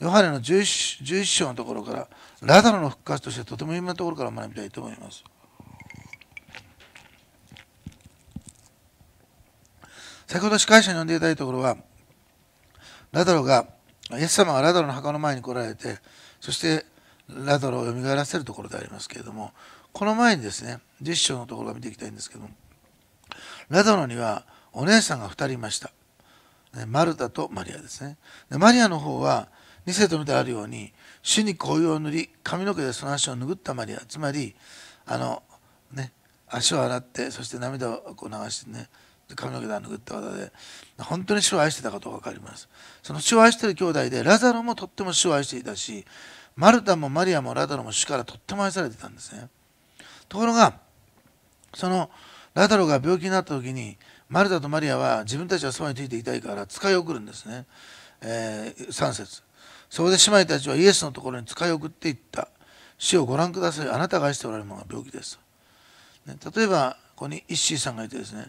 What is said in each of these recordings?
ヨハネの 11, 11章のところからラダロの復活としてとても有名なところから学びたいと思います。先ほど司会者に呼んでいただいたところはラダロがイエス様がラダロの墓の前に来られてそしてラダロを蘇らせるところでありますけれどもこの前にですね10章のところを見ていきたいんですけどもラダロにはお姉さんが2人いましたマルタとマリアですねでマリアの方は2世と見てあるように主に紅葉を塗り髪の毛でその足を拭ったマリアつまりあのね足を洗ってそして涙をこう流してね髪の毛で拭った方で本当に主を愛してたどとか分かりますその主を愛してる兄弟でラザロもとっても主を愛していたしマルタもマリアもラザロも主からとっても愛されてたんですねところがそのラザロが病気になった時にマルタとマリアは自分たちはそばについていたいから使い送るんですね、えー、3節そこで姉妹たちはイエスのところに使い送っていった。死をご覧ください。あなたが愛しておられるものが病気です。ね、例えば、ここに一ーさんがいてですね、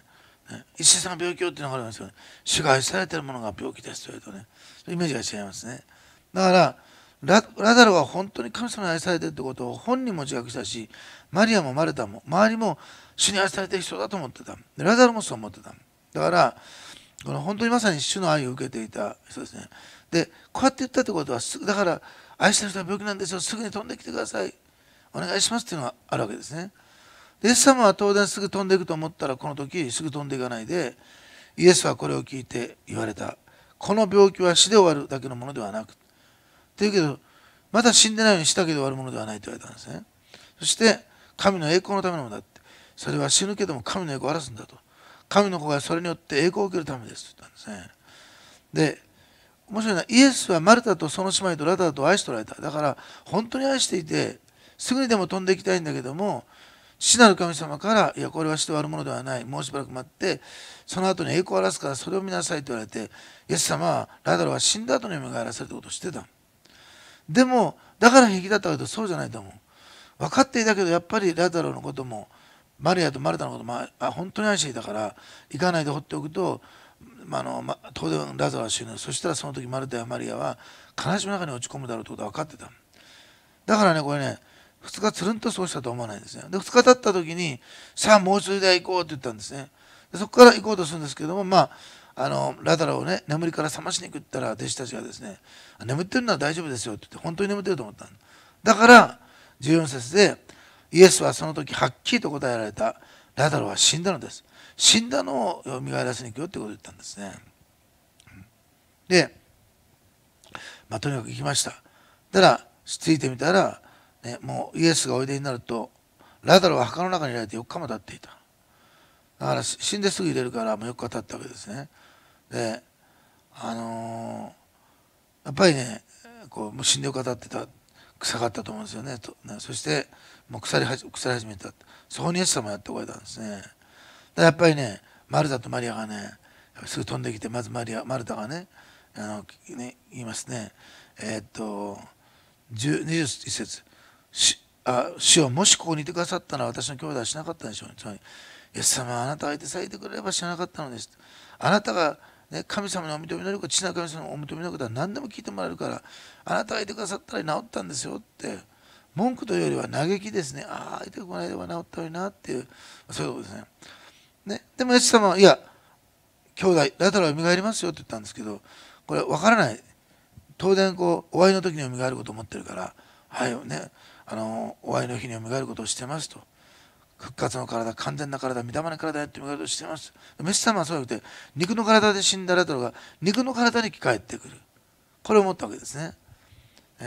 ッ一心さん病気をっていうのがありますよね。主が愛されているものが病気ですというとね、イメージが違いますね。だから、ララザルは本当に神様に愛されているということを本人も自覚したし、マリアもマルタも、周りも主に愛されている人だと思ってた。ラザルもそう思ってた。だから、この本当にまさに主の愛を受けていた人ですね。でこうやって言ったってことはすぐだから愛してる人は病気なんですよすぐに飛んできてくださいお願いしますっていうのがあるわけですねでイエス様は当然すぐ飛んでいくと思ったらこの時すぐ飛んでいかないでイエスはこれを聞いて言われたこの病気は死で終わるだけのものではなくていうけどまだ死んでないようにしたけど終わるものではないと言われたんですねそして神の栄光のためのものだってそれは死ぬけども神の栄光を荒らすんだと神の子がそれによって栄光を受けるためですと言ったんですねで面白いなイエスはマルタとその姉妹とラダと愛しておられただから本当に愛していてすぐにでも飛んでいきたいんだけども死なる神様から「いやこれはして悪者ではないもうしばらく待ってその後に栄光を荒らすからそれを見なさい」と言われてイエス様はラダルは死んだ後に蘇らさるたことを知ってたでもだから平気だったけどそうじゃないと思う分かっていたけどやっぱりラダルのこともマリアとマルタのこともあ本当に愛していたから行かないで放っておくとあのま、当然ラザロは死ぬそしたらその時マルタやマリアは悲しみの中に落ち込むだろうってことは分かってただからねこれね2日つるんとそうしたと思わないんですねで2日経った時にさあもう一度行こうって言ったんですねでそこから行こうとするんですけどもまああのラダラをね眠りから覚ましに行くったら弟子たちがですね眠ってるのは大丈夫ですよって言って本当に眠ってると思っただから14節でイエスはその時はっきりと答えられたラダロは死んだのです死んだのを蘇らせに行くよってことを言ったんですねで、まあ、とにかく行きましたただついてみたら、ね、もうイエスがおいでになるとラダロは墓の中にいられて4日も経っていただから死んですぐ入れるからもう4日経ったわけですねであのー、やっぱりねこうもう死んでよかったってた臭かったと思うんですよねとねそしてもう腐り腐り始めたそこにイエス様がやってこられたんですねやっぱりねマルタとマリアがねすぐ飛んできてまずマリアマルタがねあのね言いますねえー、っと21節しあ主よもしここにいてくださったのは私の兄弟はしなかったんでしょう、ね、つまりイエス様あなたがいて咲いてくれれば知らなかったのですあなたが、ね、神様のお認めのと、地な神様のお認めのことは何でも聞いてもらえるからあなたがいてくださったら治ったんですよって文句というよりは嘆きですねああ痛くもないでは治ったのになっていうそういうことですねねでもイエス様はいや兄弟だったが蘇りますよって言ったんですけどこれ分からない当然こうお会いの時に蘇ることを思ってるからはいねあのお会いの日にえることをしてますと復活の体完全な体御霊の体やって蘇るとしてますメス様はそうやって肉の体で死んだらとが肉の体に帰ってくるこれを思ったわけですね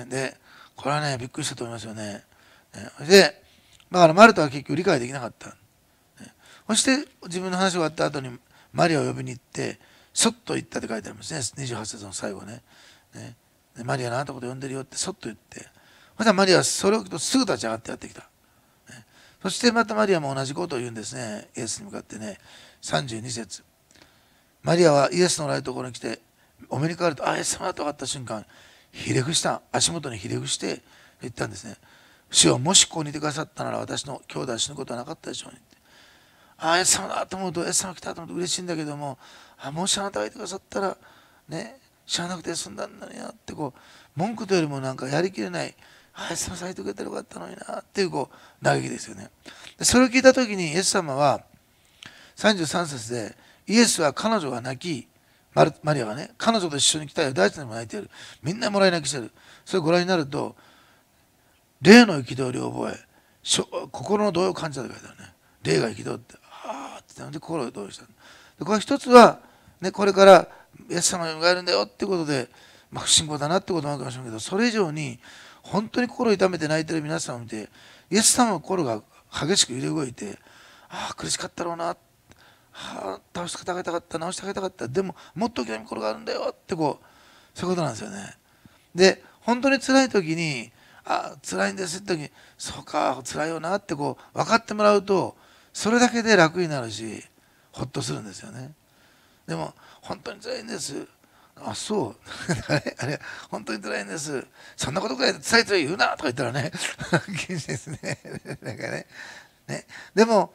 でこれはねびっくりしたと思いますよね。でだからマルタは結局理解できなかった。そして自分の話終わった後にマリアを呼びに行ってそっと行ったって書いてありますね28節の最後ね。ねマリアのあなたこと呼んでるよってそっと言って。またマリアはそれを聞くとすぐ立ち上がってやってきた。そしてまたマリアも同じことを言うんですね。イエスに向かってね。32節マリアはイエスのれるところに来て、お目にかかると、あ、イエス様だと分かった瞬間、ひれ伏した足元にひれ伏して言ったんですね主よもしここにいてくださったなら私の兄弟は死ぬことはなかったでしょうねああイエス様だと思うとイエス様来たと思うと嬉しいんだけどもあもしあなたがいてくださったらね知らなくて済んだんだなってこう文句というよりもなんかやりきれないああエス様さえてくれたらよかったのになっていうこう嘆きですよねでそれを聞いた時にイエス様は33節でイエスは彼女が泣きマリアはね彼女と一緒に来たよ大地にも泣いているみんなもらい泣きしてるそれご覧になると霊の憤りを覚え心の動揺を感じたと書いてあるね霊が憤ってああってなっで、心を動揺したでこれ一つは、ね、これからイエス様がいるんだよってことで、まあ、信仰だなってこともあるかもしれないけどそれ以上に本当に心を痛めて泣いてる皆さんを見てイエス様の心が激しく揺れ動いてああ苦しかったろうなってはあ倒してあげたかった直してあげたかったでももっと興味こがあるんだよってこうそういうことなんですよねで本当に辛い時にあ辛いんですって時にそうか辛いよなってこう分かってもらうとそれだけで楽になるしほっとするんですよねでも本当に辛いんですあそう あれあれ本当に辛いんですそんなことくらい辛いと言うなとか言ったらね厳しいですね なんかねねでも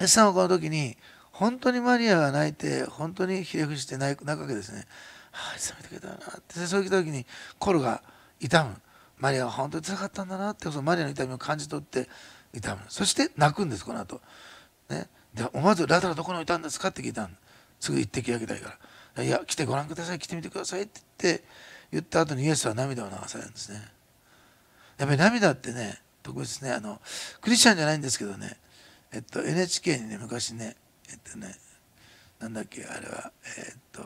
イエス様はこの時に本当にマリアが泣いて本当にひれ伏して泣くわけですね。はあ、イめてくれたなってそういった時にコルが痛むマリアは本当につらかったんだなってそのマリアの痛みを感じ取って痛むそして泣くんですこの後ねで思わず「ラタラどこにいたんですか?」って聞いたんすぐ行ってきあげたいから「いや来てご覧ください来てみてください」って言って言った後にイエスは涙を流されるんですねやっぱり涙ってね特別ねあのクリスチャンじゃないんですけどねえっと、NHK にね昔ねえっとねなんだっけあれはえっと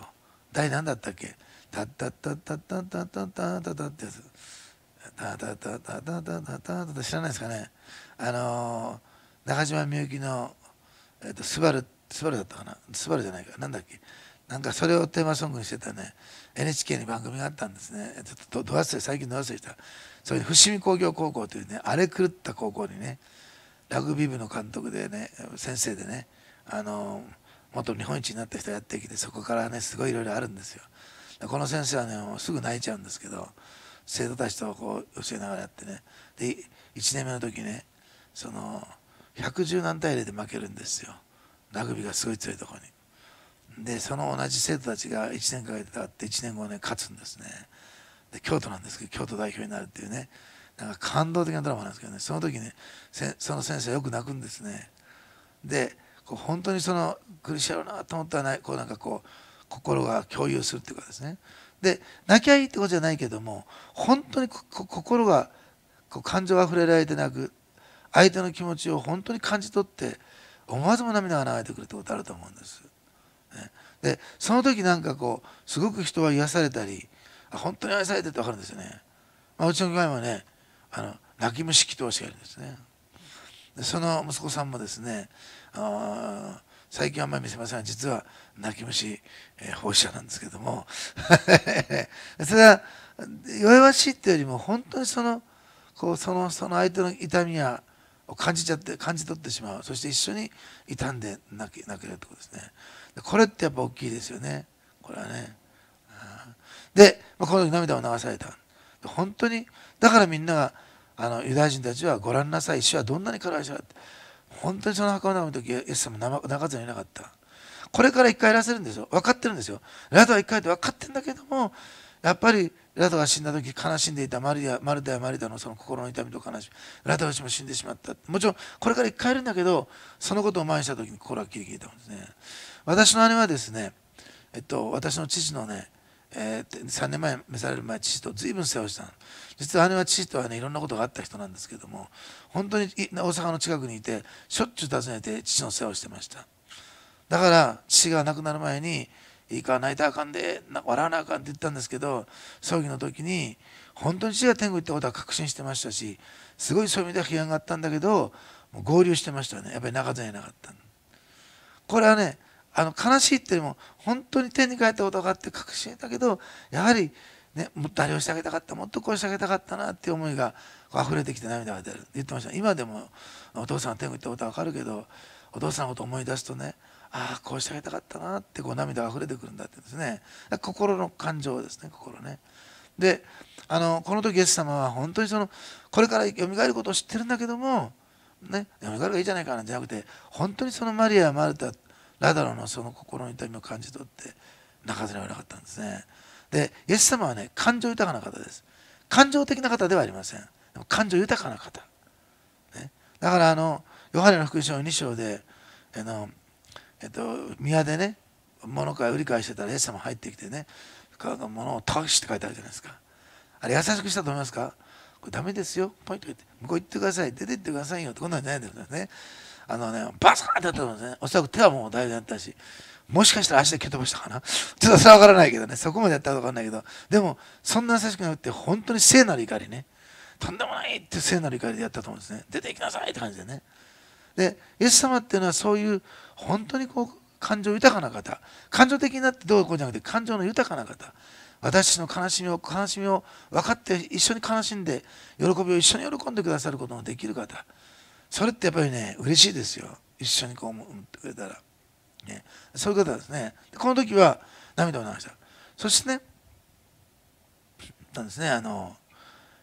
題何だったっけ「タッタッタッタッタッタッタッタッタッタ」ってやつ「タタタタタタタタタ」知らないですかねあの中島みゆきの「えっと、スバルスバルだったかなスバルじゃないかなんだっけなんかそれをテーマソングにしてたね NHK に番組があったんですねちょっとど忘れ最近ど忘れしたそれで伏見工業高校というね荒れ狂った高校にねラグビー部の監督でね先生でねあの元日本一になった人やってきてそこからねすごいいろいろあるんですよこの先生はねすぐ泣いちゃうんですけど生徒たちとこう教えながらやってねで1年目の時ねその110何対0で負けるんですよラグビーがすごい強いとこにでその同じ生徒たちが1年かけてたって1年後ね勝つんですねで京都なんですけど京都代表になるっていうねなんか感動的なドラマなんですけどねその時ねその先生よく泣くんですねでこう本当にその苦しいやろうなと思ったらこうなんかこう心が共有するっていうかですねで泣きゃいいってことじゃないけども本当に心がこう感情あふれられてなく相手の気持ちを本当に感じ取って思わずも涙が流れてくるってことあると思うんです。でその時なんかこうすごく人は癒されたり本当に愛されてって分かるんですよね。まあ、うちの場合もねあの泣き虫祈祷師がいるんですねでその息子さんもですねあ最近あんまり見せませんが実は泣き虫、えー、放射なんですけども それは弱々しいっていうよりも本当にそのこうそのその相手の痛みやを感じちゃって感じ取ってしまうそして一緒に傷んで泣き泣けるってことですねでこれってやっぱ大きいですよねこれはねで、まあ、この時涙を流された本当にだからみんながあのユダヤ人たちはご覧なさい主はどんなに辛いして本当にその墓の中の時イエス様泣かずにいなかったこれから一回やらせるんですよ分かってるんですよラドは一回って分かってるんだけどもやっぱりラドが死んだ時悲しんでいたマリアマルダやマリダのその心の痛みと悲しみラド氏も死んでしまったもちろんこれから一回やるんだけどそのことを前にした時に心は切リ切リたんですね私の姉はですねえっと私の父のねえー、3年前召される前父と随分世話をした実は姉は父とはねいろんなことがあった人なんですけども本当に大阪の近くにいてしょっちゅう訪ねて父の世話をしてましただから父が亡くなる前にいいか泣いたあかんで笑わなあかんって言ったんですけど葬儀の時に本当に父が天国行ったことは確信してましたしすごいそういう意味では批判があったんだけど合流してましたねやっぱり泣かずになかったこれはねあの悲しいっていうのも本当に天に帰ったことがあって確信だけどやはり、ね、もっとあれをしてあげたかったもっとこうしてあげたかったなっていう思いが溢れてきて涙が出るって言ってました今でもお父さんが天国行ったことは分かるけどお父さんのことを思い出すとねああこうしてあげたかったなってこう涙が溢れてくるんだってですね心の感情ですね心ね。であのこの時イエス様は本当にそのこれからよみがえることを知ってるんだけどもねよみがえるがいいじゃないかなんじゃなくて本当にそのマリア・マルタラダロのその心の痛みを感じ取って泣かせられなかったんですねでイエス様はね感情豊かな方です感情的な方ではありません感情豊かな方、ね、だからあのヨハネの福音書の2章であの、えっと、宮でね物買い売り買いしてたらイエス様入ってきてね物を倒しって書いてあるじゃないですかあれ優しくしたと思いますかこれダメですよポイント言って向こう行ってください出て行ってくださいよってこんなんじゃないんだよねあのね、バサーってやったと思うんですね。おそらく手はもう大丈夫だったし、もしかしたら足で蹴飛ばしたかな。ちょっとそれはわからないけどね、そこまでやったかわからないけど、でも、そんな優しくなくて、本当に聖なる怒りね。とんでもないって聖なる怒りでやったと思うんですね。出て行きなさいって感じでね。で、イエス様っていうのはそういう、本当にこう、感情豊かな方。感情的になってどうこうじゃなくて、感情の豊かな方。私の悲しみを悲しみを分かって一緒に悲しんで喜びを一緒に喜んでくださることのできる方それってやっぱりね嬉しいですよ一緒にこう思ってくれたら、ね、そういう方ですねこの時は涙を流したそしてねなんですねあの、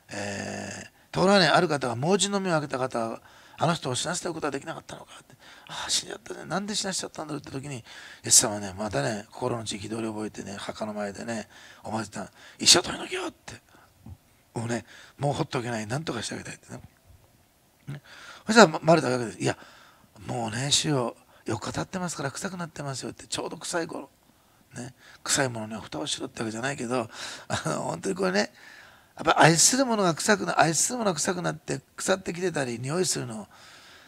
えー、ところがねある方が盲人の目を開けた方はあの人を死なせておくことはできなかったのかってああ死んじゃったねなんで死なせちゃったんだろうって時にイエス様はねまたね心の地域通覚えてね墓の前でねおまじた一生取り抜けよってもうねもうほっとけないなんとかしてあげたいってねそしたら丸田が「いやもうね塩4日経ってますから臭くなってますよ」ってちょうど臭い頃ね臭いものには蓋をしろってわけじゃないけどあの本当にこれねやっぱ愛するものが臭くな愛するものが臭くなって腐ってきてたり匂いするのを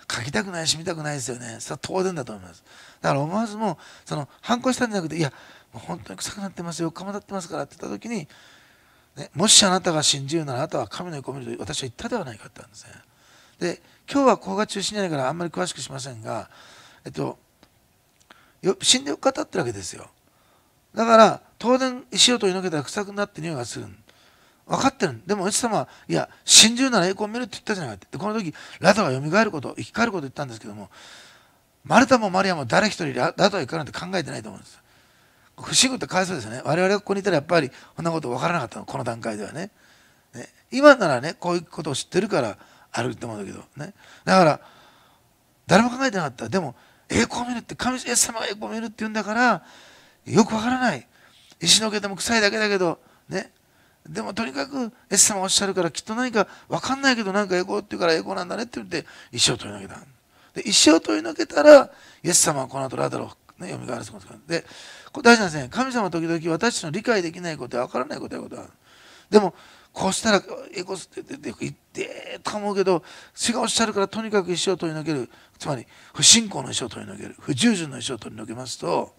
嗅ぎたくないし見たくないですよねそれは当然だと思いますだから思わずもうその反抗したんじゃなくていやもう本当に臭くなってますよ4日も経ってますからって言った時に、ね、もしあなたが信じるならあなたは神の横を見ると私は言ったではないかって言ったんですねで今日はここが中心じゃないからあんまり詳しくしませんが、えっと、死んでよったってわけですよだから当然石を取り除けたら臭くなって匂いがする分かってるでもおじ様はいや心中なら栄光を見るって言ったじゃないかってこの時ラドがよみがえること生き返ること言ったんですけどもマルタもマリアも誰一人ラドが行くなんて考えてないと思うんです不思議ってかわいそうですよね我々がここにいたらやっぱりこんなこと分からなかったのこの段階ではねね今ならねこういうことを知ってるからあると思うんだけどねだから誰も考えてなかったでも栄光を見るって神様が栄光を見るって言うんだからよくわからない石の毛でも臭いだけだけどねでもとにかく、エス様おっしゃるから、きっと何か分かんないけど、何かエ光って言うからエ光なんだねって言って、石を取り抜けた。で、石を取り抜けたら、イエス様はこの後ラダロを、ね、蘇らせますから。で、これ大事なんですね。神様は時々私たちの理解できないことや分からないことやことはある。でも、こうしたらエコスって出て行ってと思うけど主がおっしゃるからとにかく石を取り除けるつまり不信仰の石を取り除ける不従順の石を取り除けますと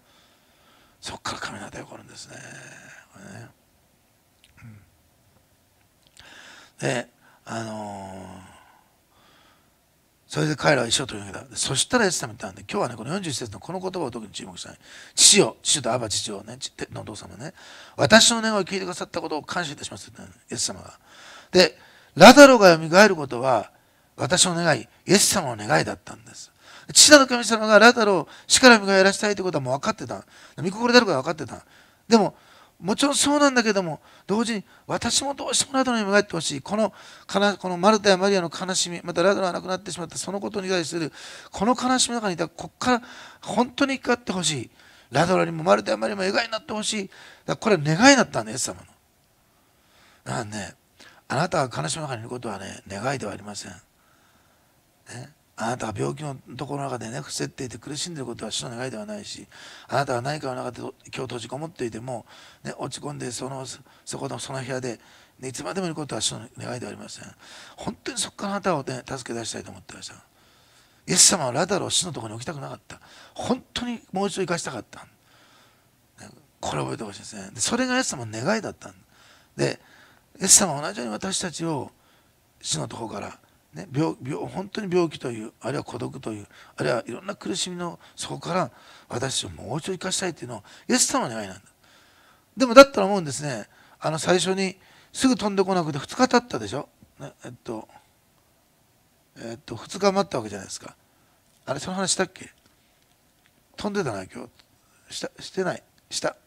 そこから雷が起こるんですね。これねうん、であのーそれで彼らは一生というわけだ。そしたらイエス様言ったんで、今日はね、この41節のこの言葉を特に注目したい。父よ、父とアバ父をね、のお父様ね、私の願いを聞いてくださったことを感謝いたしますって言った、ね、イエス様が。で、ラザロが蘇ることは、私の願い、イエス様の願いだったんです。父な神様がラザロを死から蘇らせたいということはもう分かってた。見心であるから分かってた。でも、もちろんそうなんだけども同時に私もどうしてもラドラにも帰ってほしいこのこのマルタやマリアの悲しみまたラドラが亡くなってしまったそのことに対するこの悲しみの中にいたここから本当に怒ってほしいラドラにもマルタやマリアも笑顔になってほしいだこれは願いだったんです様のだからねあなたが悲しみの中にいることはね願いではありませんねあなたが病気のところの中でね、伏せていて苦しんでいることは主の願いではないし、あなたが何かの中で今日閉じこもっていても、ね、落ち込んでその、そこの、その部屋で、ね、いつまでもいることは主の願いではありません。本当にそこからあなたを、ね、助け出したいと思ってました。イエス様はラダルを死のところに置きたくなかった。本当にもう一度生かしたかった。ね、これ覚えてほしいですね。それがイエス様の願いだったで、イエス様は同じように私たちを死のところからね、病病本当に病気というあるいは孤独というあるいはいろんな苦しみのそこから私をもう一度生かしたいというのをイエス様の願いなんだでもだったら思うんですねあの最初にすぐ飛んでこなくて2日経ったでしょ、ね、えっとえっと2日待ったわけじゃないですかあれその話したっけ飛んでたな今日したしてないした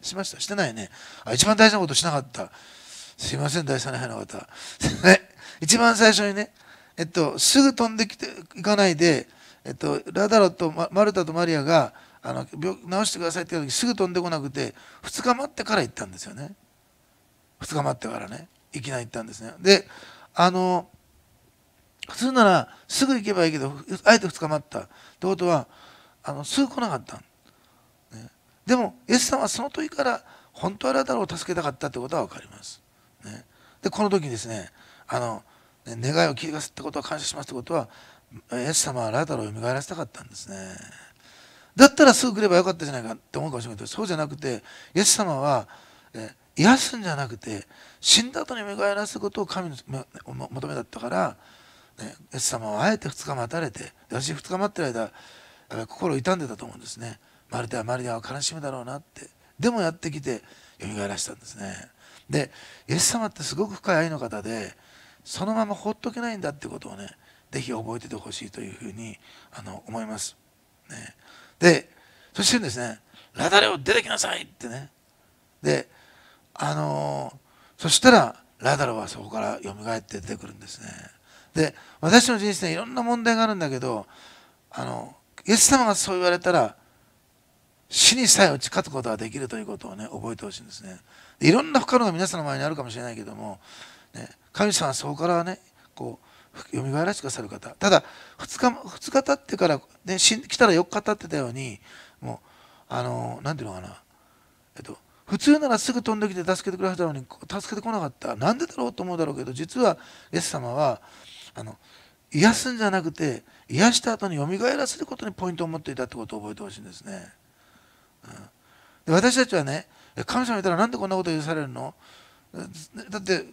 しましたしてないねあ一番大事なことしなかったすいません第三の部屋の方 ね一番最初にねえっと、すぐ飛んできていかないで、えっと、ラダロとマルタとマリアがあの病治してくださいって言った時すぐ飛んでこなくて2日待ってから行ったんですよね2日待ってからねいきなり行ったんですねであの普通ならすぐ行けばいいけどあえて2日待ったってことはあのすぐ来なかった、ね、でもイエスさんはその時から本当はラダロを助けたかったってことは分かります、ね、でこの時にですねあの願いを聞かせたことは感謝しますってことはイエス様はラタロを蘇らせたかったんですねだったらすぐ来ればよかったじゃないかって思うかもしれないけどそうじゃなくてイエス様は癒すんじゃなくて死んだ後に蘇らせることを神の求めだったから、ね、イエス様はあえて2日待たれて私2日待ってる間心を痛んでたと思うんですねまるであまりアは悲しむだろうなってでもやってきて蘇らせたんですねでイエス様ってすごく深い愛の方でそのまま放っとけないんだってことをね是非覚えててほしいというふうにあの思います。ね、でそしてですね「ラダレオ出てきなさい!」ってねであのー、そしたらラダレはそこから蘇って出てくるんですね。で私の人生いろんな問題があるんだけどあのイエス様がそう言われたら死にさえ打ち勝つことができるということをね覚えてほしいんですね。いろんな不可能が皆さんの前にあるかもしれないけどもね、神様はそこからねこう蘇らせてくださる方ただ2日 ,2 日経ってから、ね、来たら4日経ってたようにもうあの何ていうのかな、えっと、普通ならすぐ飛んできて助けてくれたのに助けてこなかったなんでだろうと思うだろうけど実はイエス様はあの癒すんじゃなくて癒した後によみがえらせることにポイントを持っていたってことを覚えてほしいんですね。うん、で私たちはね神様いたらなんでこんなこと許されるのだって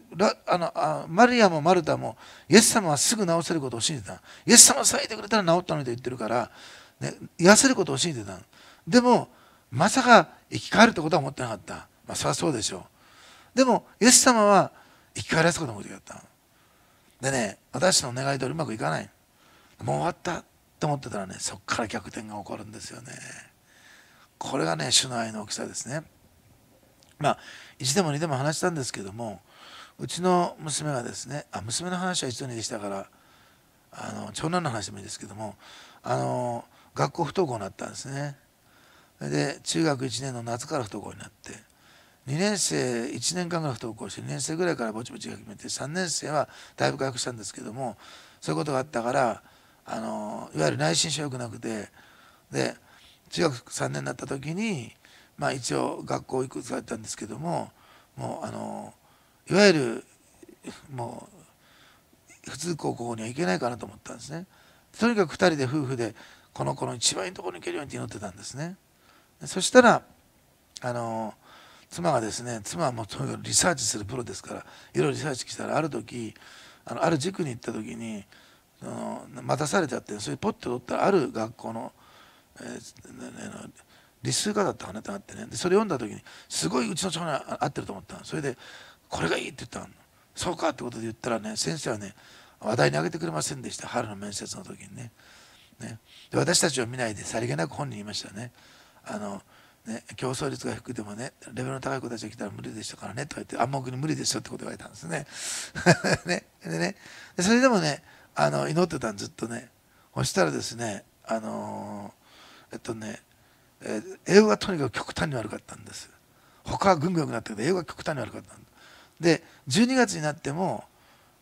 あのあマリアもマルタもイエス様はすぐ治せることを信じてたイエス様をえいてくれたら治ったのにと言ってるから、ね、癒せることを信じてたでもまさか生き返るってことは思ってなかった、まあ、そりゃそうでしょうでもイエス様は生き返らすこともできったでね私の願い通りうまくいかないもう終わったと思ってたらねそこから逆転が起こるんですよねこれがね主の愛の大きさですねまあ1でも2でも話したんですけどもうちの娘がですねあ娘の話は一度にでしたからあの長男の話でもいいですけどもあの学校不登校になったんですねで中学1年の夏から不登校になって2年生1年間ぐらい不登校して2年生ぐらいからぼちぼちが決めて3年生はだいぶ回復したんですけどもそういうことがあったからあのいわゆる内心症良くなくてで中学3年になった時にまあ、一応学校いくつかあったんですけどももうあのいわゆるもう普通高校には行けないかなと思ったんですねとにかく2人で夫婦でこの子の一番いいところに行けるようにって祈ってたんですねそしたらあの妻がですね妻はもうとリサーチするプロですからいろいろリサーチしたらある時あのある塾に行った時に待たされちゃってそれポッと取ったらある学校の、えー、理数科だったなってあってねでそれ読んだ時にすごいうちの長男合ってると思ったそれで「これがいい」って言ったのそうかってことで言ったらね先生はね話題に挙げてくれませんでした春の面接の時にねねで私たちを見ないでさりげなく本人言いましたねあのね競争率が低くてもねレベルの高い子たちが来たら無理でしたからねとか言って暗黙に無理ですよってこと言われたんですね ねでねそれでもねあの祈ってたんずっとねそしたらですねあのー、えっとねえ英語がとにかく極端に悪かったんです他はぐんぐん良くなったけど英語が極端に悪かったんで12月になっても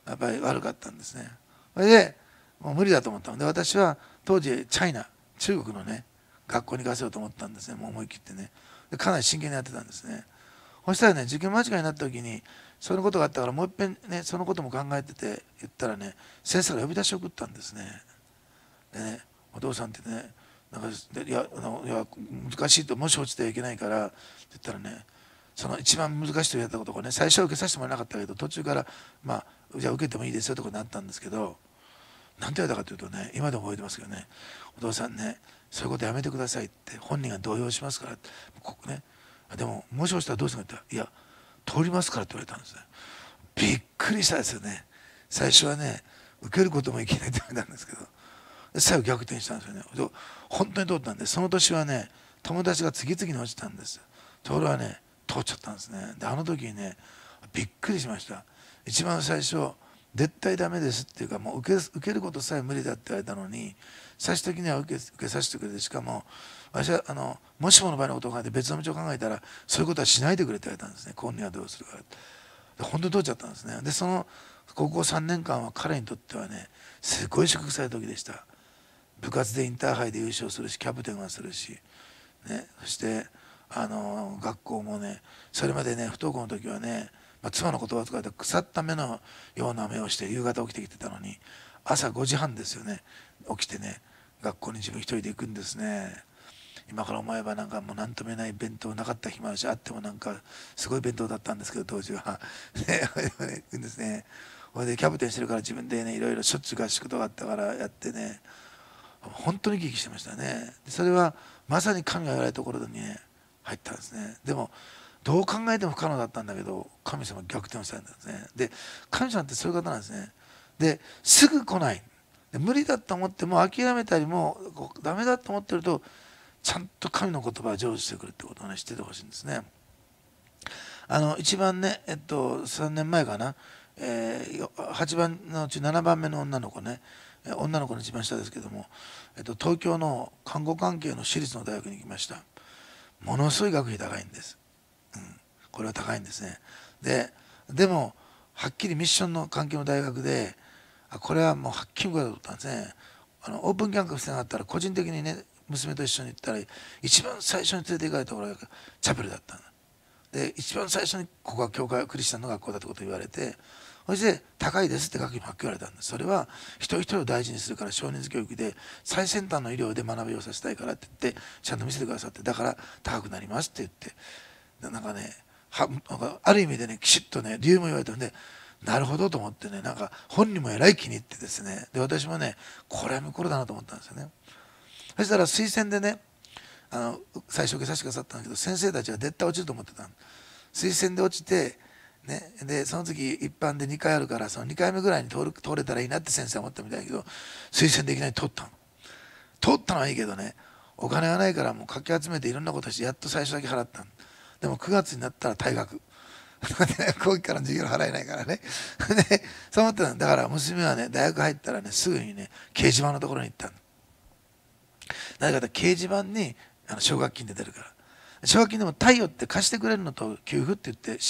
やっぱり悪かったんですねそれでもう無理だと思ったので私は当時チャイナ中国のね学校に行かせようと思ったんですねもう思い切ってねでかなり真剣にやってたんですねそしたらね受験間近になった時にそのことがあったからもういっぺんねそのことも考えてて言ったらね先生が呼び出しを送ったんですねでねお父さんってねなんかいやあのいや難しいともし落ちてはいけないからって言ったらねその一番難しいと言われたことをね最初は受けさせてもらえなかったけど途中からまあじゃあ受けてもいいですよってとかなったんですけど何て言われたかというとね今でも覚えてますけどねお父さんねそういうことやめてくださいって本人が動揺しますからここねでももし落ちたらどうするかって言ったらいや通りますからって言われたんですねびっくりしたですよね最初はね受けることもいけないって言われたんですけど最後逆転したんですよね本当に通ったんでその年はね友達が次々に落ちたんですところね通っちゃったんですねであの時にねびっくりしました一番最初絶対ダメですっていうかもう受け受けることさえ無理だって言われたのに最終的には受け受けさせてくれてしかも私はあのもしもの場合のことを考えて別の道を考えたらそういうことはしないでくれって言われたんですね今度はどうするかって本当に通っちゃったんですねでその高校3年間は彼にとってはねすごい祝福された時でした。部活でインターハイで優勝するしキャプテンはするし、ね、そしてあの学校もねそれまでね不登校の時はね、まあ、妻の言葉とかで腐った目のような目をして夕方起きてきてたのに朝5時半ですよね起きてね学校に自分一人で行くんですね今から思えばなんかもう何とも言えない弁当なかった日もあるしあってもなんかすごい弁当だったんですけど当時は ね行く んですねほいでキャプテンしてるから自分でねいろいろしょっちゅう合宿とかあったからやってね本当に生きしてましたねそれはまさに神が言われたところに、ね、入ったんですねでもどう考えても不可能だったんだけど神様逆転をしたんですねで神様ってそういう方なんですねですぐ来ない無理だと思っても諦めたりもうダメだと思ってるとちゃんと神の言葉を成就してくるってことをね知っててほしいんですねあの一番ねえっと3年前かなえ8番のうち7番目の女の子ね女の子の一番下ですけども、えっと、東京の看護関係の私立の大学に行きましたものすごい学費高いんです、うん、これは高いんですねででもはっきりミッションの関係の大学であこれはもうはっきりうだとったんですねあのオープンキャンプしてなかったら個人的にね娘と一緒に行ったら一番最初に連れて行かれたところがチャペルだったんで一番最初にここは教会クリスチャンの学校だってことを言われてそして高いですって学級はっきり言われたんですそれは一人一人を大事にするから少人数教育で最先端の医療で学びをさせたいからって言ってちゃんと見せてくださってだから高くなりますって言ってなんかねある意味でねきちっとね理由も言われたんでなるほどと思ってねなんか本人もえらい気に入ってですねで私もねこれは見頃だなと思ったんですよねそしたら推薦でねあの最初受けさせてくださったんだけど先生たちは絶対落ちると思ってた推薦で落ちてね、でその時一般で2回あるからその2回目ぐらいに通る通れたらいいなって先生は思ったみたいだけど推薦できない通ったの通ったのはいいけどねお金がないからもうかき集めていろんなことしてやっと最初だけ払ったのでも9月になったら退学後期 からの授業払えないからねで そう思ってたのだから娘はね大学入ったらねすぐにね掲示板のところに行ったのなぜかて掲示板にあの奨学金で出るから奨学金でも「太陽」って貸してくれるのと給付って言って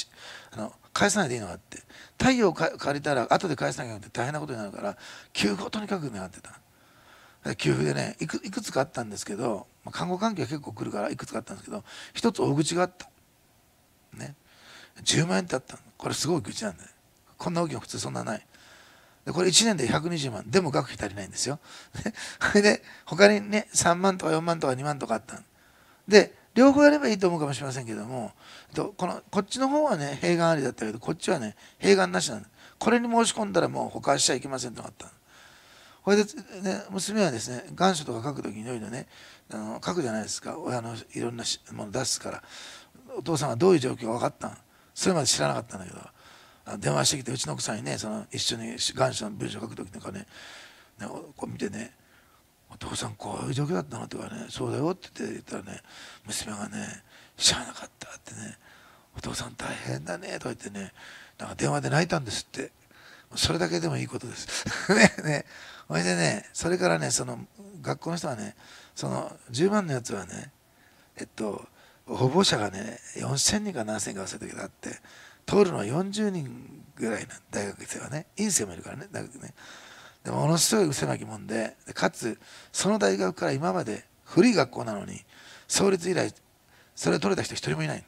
あの返さないでいいのかって太陽を借りたら後で返さなきゃって大変なことになるから給付をとにかく願ってた給付でねいくいくつかあったんですけど、まあ、看護関係は結構来るからいくつかあったんですけど一つ大口があったね10万円ってあったこれすごい口なんだよこんな大きな普通そんなないでこれ1年で120万でも額費足りないんですよ それで他にね3万とか4万とか2万とかあったで両方やればいいと思うかもしれませんけどもとこのこっちの方はね併願ありだったけどこっちはね併願なしなんでこれに申し込んだらもう保管しちゃいけませんとなったこれで、ね、娘はですね願書とか書く時にいろいろねあの書くじゃないですか親のいろんなもの出すからお父さんがどういう状況が分かったんそれまで知らなかったんだけど電話してきてうちの奥さんにねその一緒に願書の文章を書く時とかねねこう見てねお父さんこういう状況だったのって言われ、ね、そうだよって言ったらね娘がね知らなかったってねお父さん大変だねとか言ってねなんか電話で泣いたんですってそれだけでもいいことです ねねそれでねそれからねその学校の人はねその10万のやつはねえっと者がね4000人か何千人か忘れたけどあって通るのは40人ぐらいな大学生はね院生もいるからね大学ねでものすごい狭きもんでかつその大学から今まで古い学校なのに創立以来それを取れた人一人もいない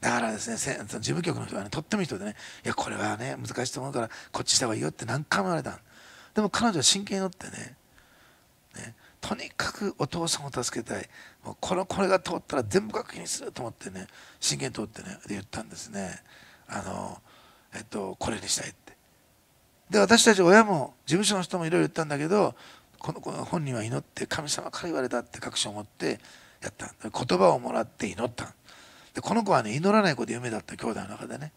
だからですね事務局の人はねとってもいい人でねいやこれはね難しいと思うからこっちした方がいいよって何回も言われたでも彼女は真剣に乗ってねねとにかくお父さんを助けたいもうこのこれが通ったら全部学費にすると思ってね真剣に通ってねで言ったんですねあのえっとこれにしたいってで私たち親も事務所の人もいろいろ言ったんだけどこの子の本人は祈って神様から言われたって確信を持ってやった言葉をもらって祈ったでこの子はね祈らない子で夢だった兄弟の中でね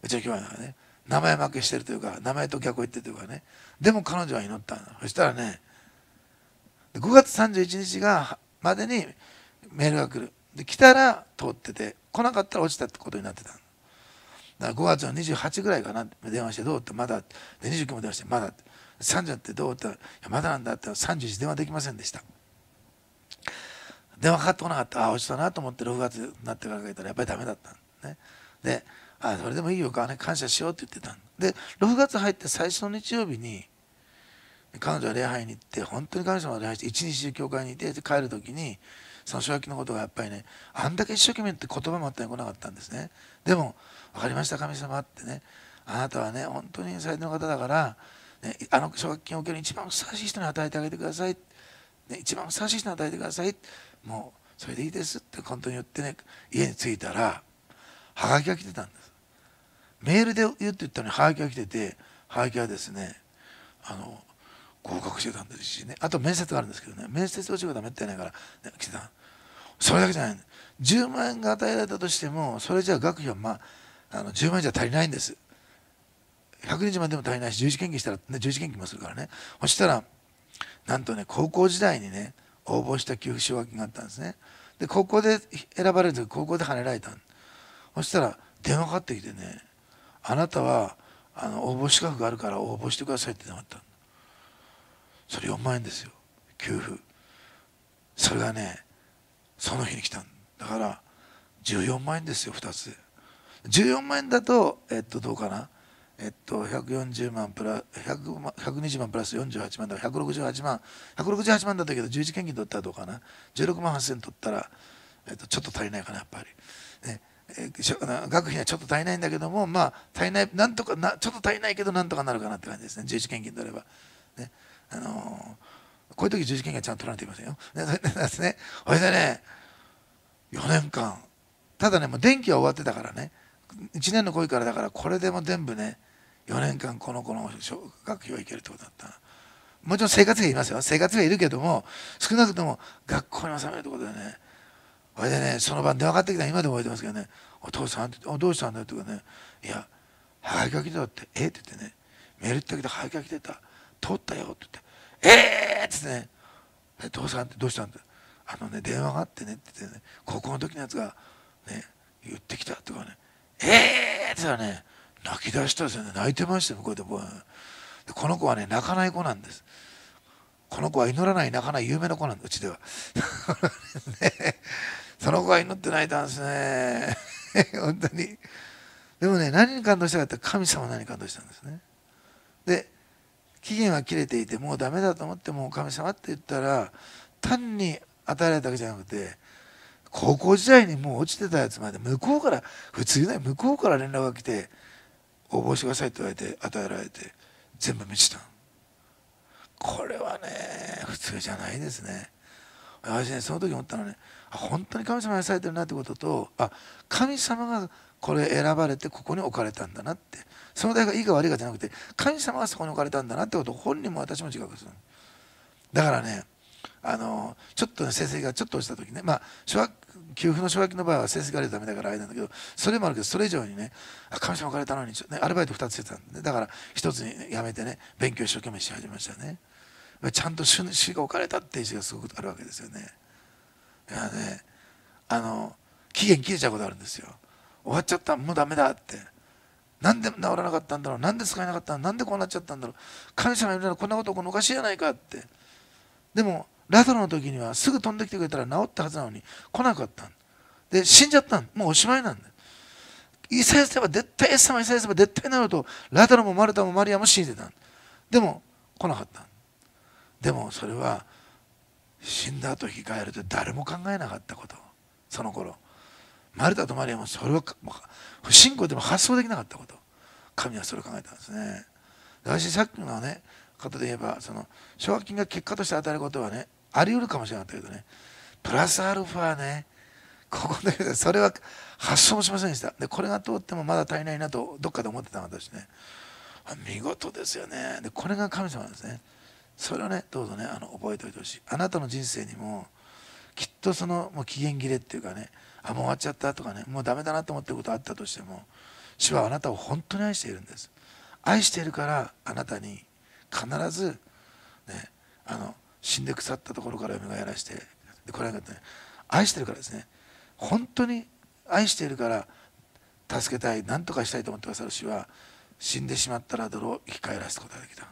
うちの兄弟の中でね名前負けしてるというか名前と逆を言ってるというかねでも彼女は祈ったそしたらね5月31日がまでにメールが来るで来たら通ってて来なかったら落ちたってことになってただから5月の28ぐらいかな電話してどうってまだで29も電話してまだって30ってどうっていやまだなんだって31電話できませんでした電話かかってこなかったああ落ちたなと思って6月になってからかけたらやっぱりダメだったねであそれでもいいよかね感謝しようって言ってたで6月入って最初の日曜日に彼女は礼拝に行って本当に彼女も礼拝して一日中教会にいて帰る時にその正気のことがやっぱりねあんだけ一生懸命って言葉もあった来なかったんですねでも分かりました神様」ってねあなたはね本当に才能の方だから、ね、あの奨学金を受ける一番ふさわしい人に与えてあげてください、ね、一番ふさわしい人に与えてくださいもうそれでいいですって本当に言ってね家に着いたらはがきが来てたんですメールで言うって言ったのにはがきが来ててはがきはですねあの合格してたんですしねあと面接があるんですけどね面接落ちとはめって言ないから、ね、来てたそれだけじゃない10万円が与えられたとしてもそれじゃあ学費はまああの10万じゃ足りないんです120万でも足りないし十字研究したら、ね、十字研究もするからねそしたらなんとね高校時代にね応募した給付奨学金があったんですねで高校で選ばれる時高校で跳ねられたそしたら電話かかってきてね「あなたはあの応募資格があるから応募してください」って電話あったそれ4万円ですよ給付それがねその日に来たんだから14万円ですよ2つで14万円だと、えっと、どうかな、えっと、140万プラ1 120万プラス48万だから168万168万だったけど11献金取ったらどうかな16万8000取ったら、えっと、ちょっと足りないかなやっぱり、ねえー、学費はちょっと足りないんだけどもまあ足りないなんとかなちょっと足りないけどなんとかなるかなって感じですね11献金取れば、ねあのー、こういう時11献金はちゃんと取らなきゃいけませんよ。ね、それでね4年間ただねもう電気は終わってたからね1年の恋からだからこれでも全部ね4年間この子の学費はいけるってことだったもちろん生活費いますよ生活費いるけども少なくとも学校に納めるってことだよねそれでねその晩電話かかってきた今でも覚えてますけどね「お父さんおどうしたんだよ」とかね「いやはがき来てた」って「えっ?」って言ってね「メールってけどはがき来てた通ったよ」って言って「えっ!」っつってね「父さんってどうしたんだあのね電話があってね」って言ってね高校の時のやつがね言ってきたとかねえーって言ったらね、泣き出したんですよね。泣いてましたよ、向こうで僕でこの子はね、泣かない子なんです。この子は祈らない、泣かない有名な子なんで、うちでは。ね、その子は祈って泣いたんですね。本当に。でもね、何に感動したかって神様何に感動したんですね。で、期限は切れていて、もうダメだと思って、もう神様って言ったら、単に与えられたわけじゃなくて、高校時代にもう落ちてたやつまで向こうから普通ね向こうから連絡が来て応募してくださいって言われて与えられて全部満ちたこれはね普通じゃないですね私ねその時思ったのね本当に神様に愛されてるなってこととあ神様がこれ選ばれてここに置かれたんだなってその代がいいか悪いかじゃなくて神様がそこに置かれたんだなってことを本人も私も自覚するだからねあのちょっと、ね、成績がちょっと落ちた時ねまあ小学給付の奨学金の場合は成績があればダメだからあれなんだけどそれもあるけどそれ以上にね神様かれたのに、ね、アルバイト2つしてたんで、ね、だから1つにやめてね勉強一生懸命し始めましたねちゃんと主が置かれたっていう意思がすごくあるわけですよねいやねあの期限切れちゃうことあるんですよ終わっちゃったもうダメだってなんで治らなかったんだろうなんで使えなかったんだなんでこうなっちゃったんだろう神様いるならこんなこと起こるのおかしいじゃないかってでもラザロの時にはすぐ飛んできてくれたら治ったはずなのに来なかったで死んじゃったもうおしまいなんだイサヤすれば絶対イエス様イサヤすれば絶対なるとラザロもマルタもマリアも信じてたでも来なかったでもそれは死んだ後引き換えると誰も考えなかったことその頃マルタとマリアもそれは不信仰でも発想できなかったこと神はそれを考えたんですね私さっきのね方で言えばその奨学金が結果として与えることはねあり得るかもしれなかったけどねプラスアルファねここだけでそれは発想もしませんでしたでこれが通ってもまだ足りないなとどっかで思ってた私ね見事ですよねでこれが神様なんですねそれをねどうぞねあの覚えておいてほしいあなたの人生にもきっとそのもう期限切れっていうかねあもう終わっちゃったとかねもうダメだなと思ってることあったとしても主はあなたを本当に愛しているんです愛しているからあなたに必ずねあの死んで腐ったところから蘇らしてでこれが、ね、愛してるからですね本当に愛しているから助けたい何とかしたいと思ってくださる主は死んでしまったら泥を生き返らすことができたい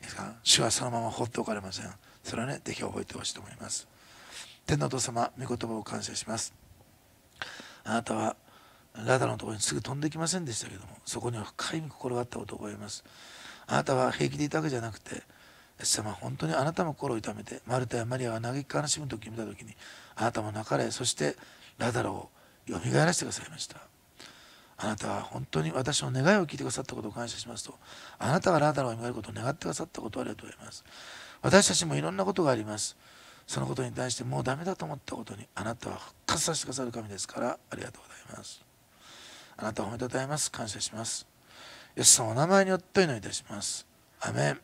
いですか主はそのまま放っておかれませんそれはね是非覚えてほしいと思います天のお父様御言葉を感謝しますあなたはラダのところにすぐ飛んできませんでしたけどもそこには深い心があったことを覚えますあなたは平気でいたわけじゃなくてイエス様本当にあなたも心を痛めてマルタやマリアは嘆き悲しむと決めた時にあなたも泣かれそしてラダロをよみがえらせてくださいましたあなたは本当に私の願いを聞いてくださったことを感謝しますとあなたがラダロをよえることを願ってくださったことをありがとうございます私たちもいろんなことがありますそのことに対してもうダメだと思ったことにあなたは復活させてくださる神ですからありがとうございますあなたを褒めたたえます感謝しますイエス様お名前によってお祈りいたしますアメン